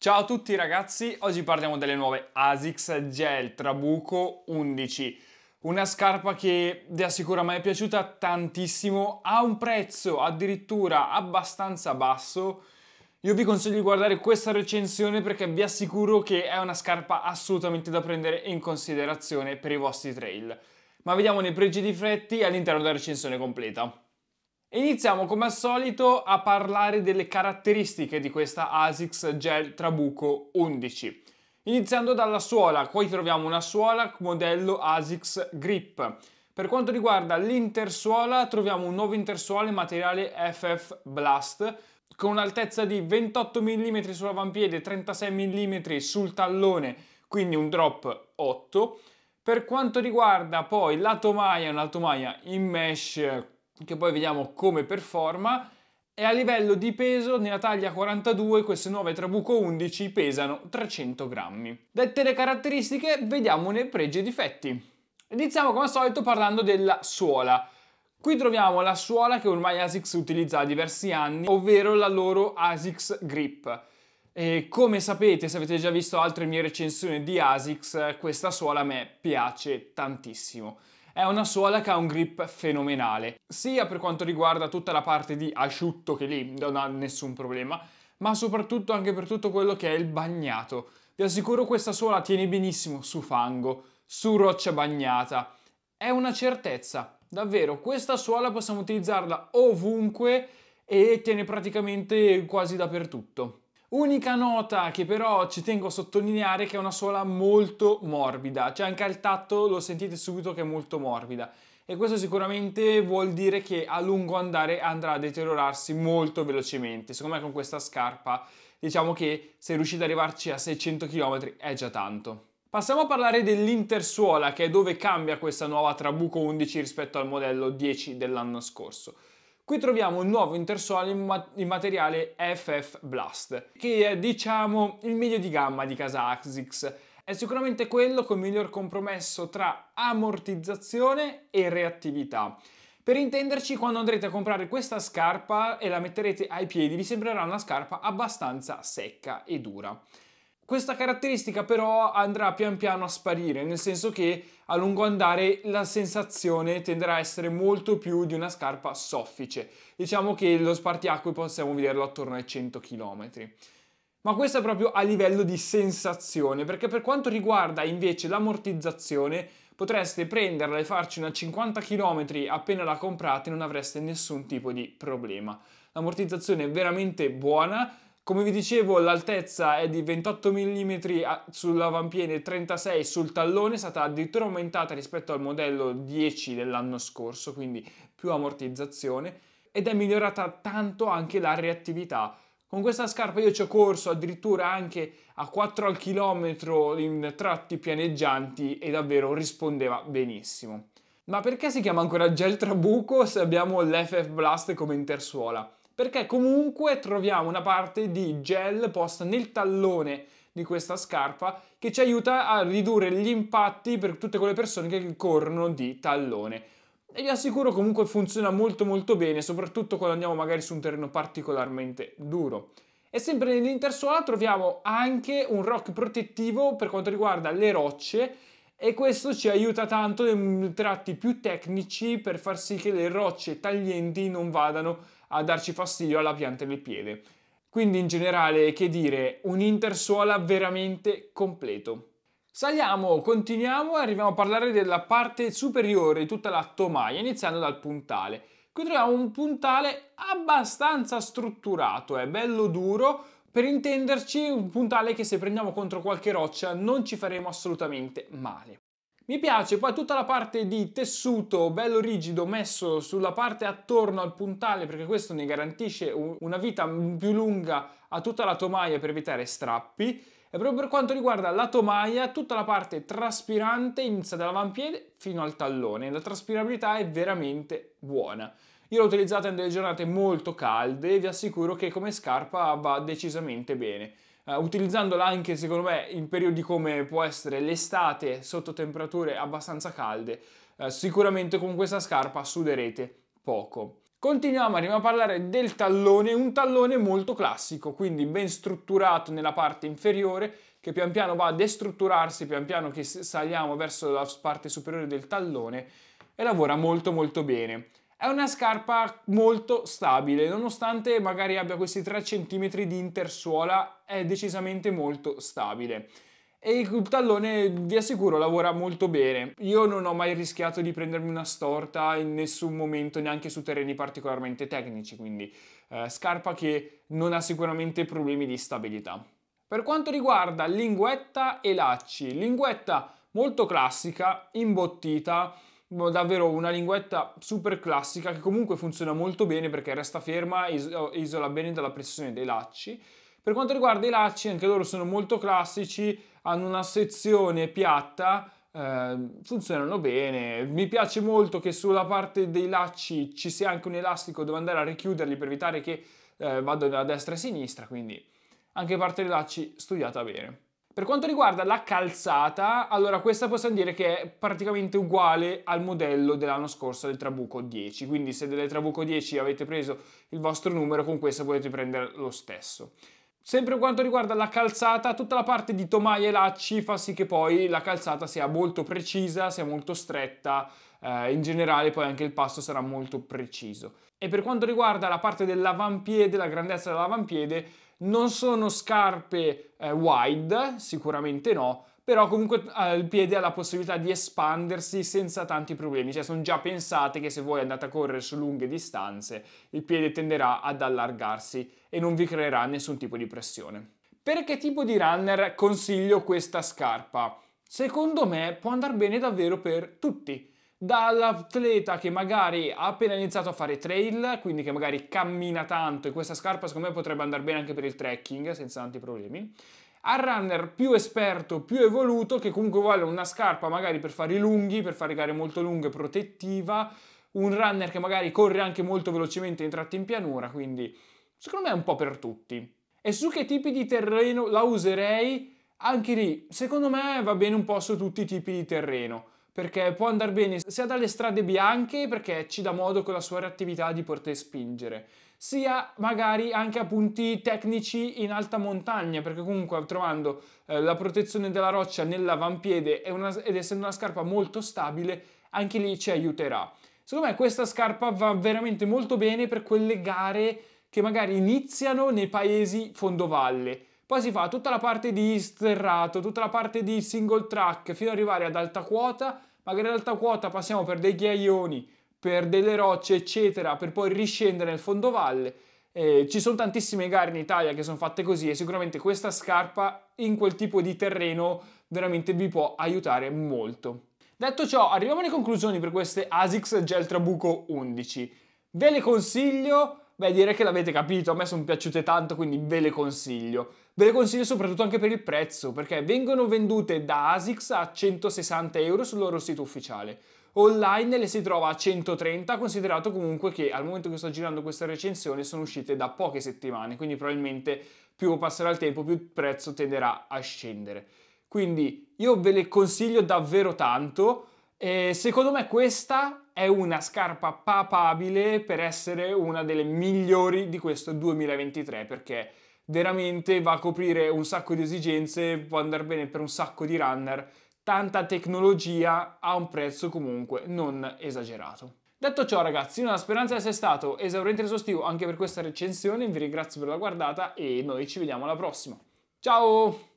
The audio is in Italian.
Ciao a tutti ragazzi, oggi parliamo delle nuove ASICS Gel Trabuco 11 una scarpa che vi assicuro mi è piaciuta tantissimo, ha un prezzo addirittura abbastanza basso. Io vi consiglio di guardare questa recensione perché vi assicuro che è una scarpa assolutamente da prendere in considerazione per i vostri trail. Ma vediamo nei pregi e difetti all'interno della recensione completa. Iniziamo come al solito a parlare delle caratteristiche di questa ASICS Gel Trabuco 11. Iniziando dalla suola, qui troviamo una suola modello ASICS Grip. Per quanto riguarda l'intersuola troviamo un nuovo intersuola in materiale FF Blast con un'altezza di 28 mm sull'avampiede e 36 mm sul tallone, quindi un drop 8. Per quanto riguarda poi la tomaia, una tomaia in mesh che poi vediamo come performa e a livello di peso nella taglia 42 queste nuove Trabuco 11 pesano 300 grammi. Dette le caratteristiche vediamone pregi e difetti. Iniziamo come al solito parlando della suola. Qui troviamo la suola che ormai ASICS utilizza da diversi anni, ovvero la loro ASICS Grip. E come sapete, se avete già visto altre mie recensioni di ASICS, questa suola a me piace tantissimo è una suola che ha un grip fenomenale, sia per quanto riguarda tutta la parte di asciutto che lì non ha nessun problema, ma soprattutto anche per tutto quello che è il bagnato. Vi assicuro questa suola tiene benissimo su fango, su roccia bagnata. È una certezza, davvero, questa suola possiamo utilizzarla ovunque e tiene praticamente quasi dappertutto. Unica nota che però ci tengo a sottolineare che è una suola molto morbida, cioè anche al tatto lo sentite subito che è molto morbida e questo sicuramente vuol dire che a lungo andare andrà a deteriorarsi molto velocemente. Secondo me con questa scarpa diciamo che se riuscite ad arrivarci a 600 km è già tanto. Passiamo a parlare dell'intersuola che è dove cambia questa nuova Trabuco 11 rispetto al modello 10 dell'anno scorso. Qui troviamo un nuovo intersuolo in, materiale FF Blast, che è diciamo il meglio di gamma di casa Axix. È sicuramente quello con miglior compromesso tra ammortizzazione e reattività. Per intenderci, quando andrete a comprare questa scarpa e la metterete ai piedi, vi sembrerà una scarpa abbastanza secca e dura. Questa caratteristica però andrà pian piano a sparire, nel senso che a lungo andare la sensazione tenderà a essere molto più di una scarpa soffice. Diciamo che lo spartiacque possiamo vederlo attorno ai 100 km. Ma questo è proprio a livello di sensazione, perché per quanto riguarda invece l'ammortizzazione, potreste prenderla e farci una 50 km appena la comprate e non avreste nessun tipo di problema. L'ammortizzazione è veramente buona, come vi dicevo l'altezza è di 28 mm sull'avampiede e 36 sul tallone, è stata addirittura aumentata rispetto al modello 10 dell'anno scorso, quindi più ammortizzazione, ed è migliorata tanto anche la reattività. Con questa scarpa io ci ho corso addirittura anche a 4 al chilometro in tratti pianeggianti e davvero rispondeva benissimo. Ma perché si chiama ancora gel trabuco se abbiamo l'FF Blast come intersuola? perché comunque troviamo una parte di gel posta nel tallone di questa scarpa che ci aiuta a ridurre gli impatti per tutte quelle persone che corrono di tallone. E vi assicuro comunque funziona molto molto bene, soprattutto quando andiamo magari su un terreno particolarmente duro. E sempre nell'intersuola troviamo anche un rock protettivo per quanto riguarda le rocce e questo ci aiuta tanto nei tratti più tecnici per far sì che le rocce taglienti non vadano a darci fastidio alla pianta del piede. Quindi in generale, che dire, un intersuola veramente completo. Saliamo, continuiamo e arriviamo a parlare della parte superiore di tutta la tomaia, iniziando dal puntale. Qui troviamo un puntale abbastanza strutturato, è bello duro, per intenderci un puntale che se prendiamo contro qualche roccia non ci faremo assolutamente male. Mi piace poi tutta la parte di tessuto bello rigido messo sulla parte attorno al puntale perché questo ne garantisce una vita più lunga a tutta la tomaia per evitare strappi. E proprio per quanto riguarda la tomaia, tutta la parte traspirante inizia dall'avampiede fino al tallone. La traspirabilità è veramente buona. Io l'ho utilizzata in delle giornate molto calde e vi assicuro che come scarpa va decisamente bene eh, utilizzandola anche secondo me in periodi come può essere l'estate sotto temperature abbastanza calde, eh, sicuramente con questa scarpa suderete poco. Continuiamo arriviamo a parlare del tallone, un tallone molto classico, quindi ben strutturato nella parte inferiore che pian piano va a destrutturarsi pian piano che saliamo verso la parte superiore del tallone e lavora molto molto bene. È una scarpa molto stabile, nonostante magari abbia questi 3 cm di intersuola, è decisamente molto stabile. E il tallone, vi assicuro, lavora molto bene. Io non ho mai rischiato di prendermi una storta in nessun momento, neanche su terreni particolarmente tecnici, quindi eh, scarpa che non ha sicuramente problemi di stabilità. Per quanto riguarda linguetta e lacci, linguetta molto classica, imbottita, davvero una linguetta super classica che comunque funziona molto bene perché resta ferma e oh, isola bene dalla pressione dei lacci. Per quanto riguarda i lacci, anche loro sono molto classici, hanno una sezione piatta, eh, funzionano bene. Mi piace molto che sulla parte dei lacci ci sia anche un elastico dove andare a richiuderli per evitare che eh, vadano da destra e sinistra, quindi anche parte dei lacci studiata bene. Per quanto riguarda la calzata, allora questa possiamo dire che è praticamente uguale al modello dell'anno scorso del Trabuco 10, quindi se delle Trabuco 10 avete preso il vostro numero, con questa potete prendere lo stesso. Sempre per quanto riguarda la calzata, tutta la parte di tomaia e lacci fa sì che poi la calzata sia molto precisa, sia molto stretta, eh, in generale poi anche il passo sarà molto preciso. E per quanto riguarda la parte dell'avampiede, la grandezza dell'avampiede, non sono scarpe eh, wide, sicuramente no, però comunque eh, il piede ha la possibilità di espandersi senza tanti problemi, cioè sono già pensate che se voi andate a correre su lunghe distanze il piede tenderà ad allargarsi e non vi creerà nessun tipo di pressione. Per che tipo di runner consiglio questa scarpa? Secondo me può andare bene davvero per tutti, dall'atleta che magari ha appena iniziato a fare trail, quindi che magari cammina tanto e questa scarpa secondo me potrebbe andare bene anche per il trekking senza tanti problemi, al runner più esperto, più evoluto, che comunque vuole una scarpa magari per fare i lunghi, per fare gare molto lunghe, protettiva, un runner che magari corre anche molto velocemente in tratti in pianura, quindi secondo me è un po' per tutti. E su che tipi di terreno la userei? Anche lì, secondo me va bene un po' su tutti i tipi di terreno perché può andare bene sia dalle strade bianche perché ci dà modo con la sua reattività di poter spingere, sia magari anche a punti tecnici in alta montagna perché comunque trovando eh, la protezione della roccia nell'avampiede ed essendo una scarpa molto stabile anche lì ci aiuterà. Secondo me questa scarpa va veramente molto bene per quelle gare che magari iniziano nei paesi fondovalle poi si fa tutta la parte di sterrato, tutta la parte di single track fino ad arrivare ad alta quota magari ad alta quota passiamo per dei ghiaioni, per delle rocce, eccetera, per poi riscendere nel fondovalle. Eh, ci sono tantissime gare in Italia che sono fatte così e sicuramente questa scarpa in quel tipo di terreno veramente vi può aiutare molto. Detto ciò, arriviamo alle conclusioni per queste ASICS Gel Trabuco 11. Ve le consiglio, Beh, direi che l'avete capito, a me sono piaciute tanto, quindi ve le consiglio. Ve le consiglio soprattutto anche per il prezzo, perché vengono vendute da ASICS a 160 euro sul loro sito ufficiale. Online le si trova a 130, considerato comunque che al momento che sto girando questa recensione sono uscite da poche settimane, quindi probabilmente più passerà il tempo più il prezzo tenderà a scendere. Quindi io ve le consiglio davvero tanto. E secondo me questa è una scarpa papabile per essere una delle migliori di questo 2023 perché veramente va a coprire un sacco di esigenze, può andare bene per un sacco di runner, tanta tecnologia a un prezzo comunque non esagerato. Detto ciò ragazzi, nella speranza di essere stato esauriente e esaustivo anche per questa recensione, vi ringrazio per la guardata e noi ci vediamo alla prossima. Ciao!